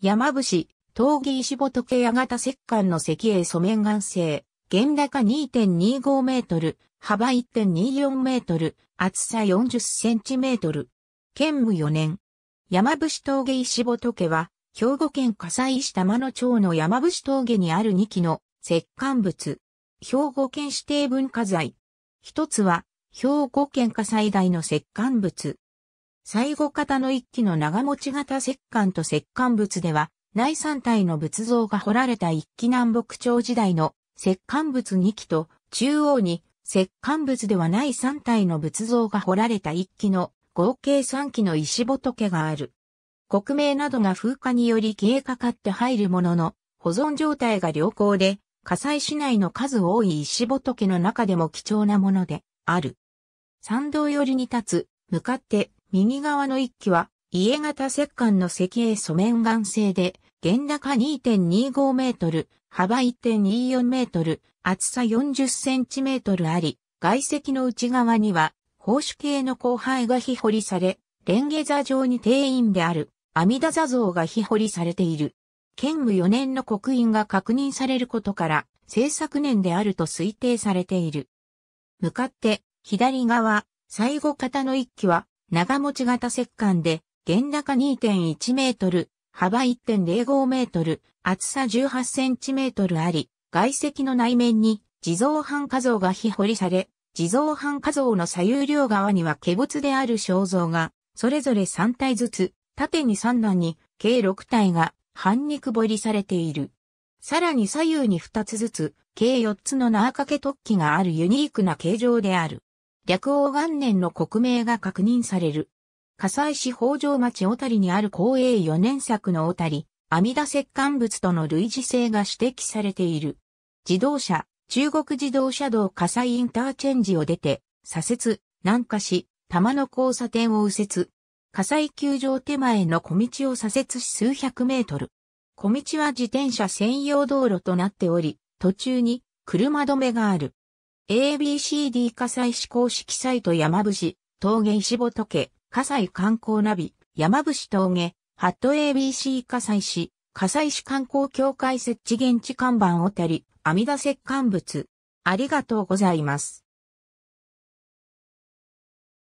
山伏、闘技石仏屋型石棺の石英素面岩製、原高2.25メートル、幅1.24メートル、厚さ40センチメートル。兼務4年。山伏峠石仏は、兵庫県笠西玉野町の山伏峠にある2基の石棺物。兵庫県指定文化財。一つは、兵庫県火災大の石棺物。最後型の一機の長持ち型石棺と石棺物では、内三体の仏像が彫られた一基南北朝時代の石棺物2基と、中央に石棺物ではない3体の仏像が彫られた一機の合計3基の石仏がある。国名などが風化により消えかかって入るものの、保存状態が良好で、火災市内の数多い石仏の中でも貴重なものである。参道寄りに立つ、向かって右側の一機は、家型石棺の石英素面岩製で、原高2.25メートル、幅1.24メートル、厚さ40センチメートルあり、外石の内側には、宝珠系の後輩が火掘りされ、レンゲ座上に定員である、阿弥陀座像が火掘りされている。建武4年の刻印が確認されることから、制作年であると推定されている。向かって、左側、最後方の一機は、長持ち型石棺で、原高2.1メートル、幅1.05メートル、厚さ18センチメートルあり、外石の内面に地蔵半火像が非掘りされ、地蔵半火像の左右両側には化物である肖像が、それぞれ3体ずつ、縦に3段に、計6体が、半肉掘りされている。さらに左右に2つずつ、計4つの縄掛け突起があるユニークな形状である。略王元年の国名が確認される。火西市北条町小谷にある公営4年作の小谷、阿弥陀石棺物との類似性が指摘されている。自動車、中国自動車道火西インターチェンジを出て、左折、南下し、玉の交差点を右折。火西球場手前の小道を左折し数百メートル。小道は自転車専用道路となっており、途中に車止めがある。ABCD 火災市公式サイト山伏、峠石仏、火災観光ナビ、山伏峠、ハット ABC 火災市、火災市観光協会設置現地看板をたり、阿弥陀石棺物。ありがとうございます。